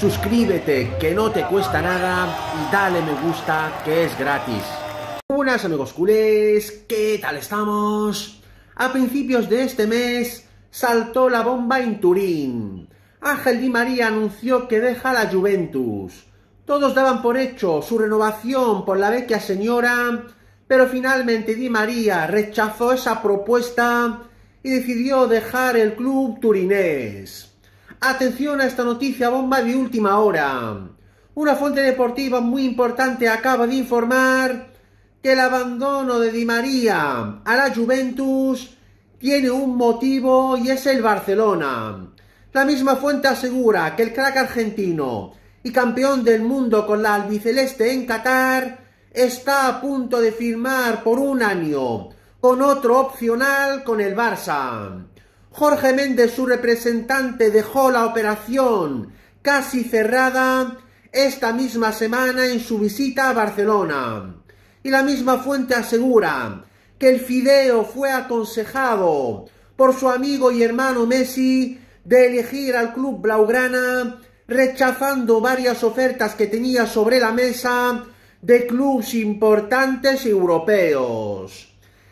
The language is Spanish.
suscríbete que no te cuesta nada y dale me gusta que es gratis. Buenas amigos culés, ¿qué tal estamos? A principios de este mes saltó la bomba en Turín. Ángel Di María anunció que deja la Juventus. Todos daban por hecho su renovación por la vecchia señora, pero finalmente Di María rechazó esa propuesta y decidió dejar el club turinés. Atención a esta noticia bomba de última hora. Una fuente deportiva muy importante acaba de informar que el abandono de Di María a la Juventus tiene un motivo y es el Barcelona. La misma fuente asegura que el crack argentino y campeón del mundo con la albiceleste en Qatar está a punto de firmar por un año con otro opcional con el Barça. Jorge Méndez, su representante, dejó la operación casi cerrada esta misma semana en su visita a Barcelona. Y la misma fuente asegura que el fideo fue aconsejado por su amigo y hermano Messi de elegir al club Blaugrana, rechazando varias ofertas que tenía sobre la mesa de clubes importantes europeos.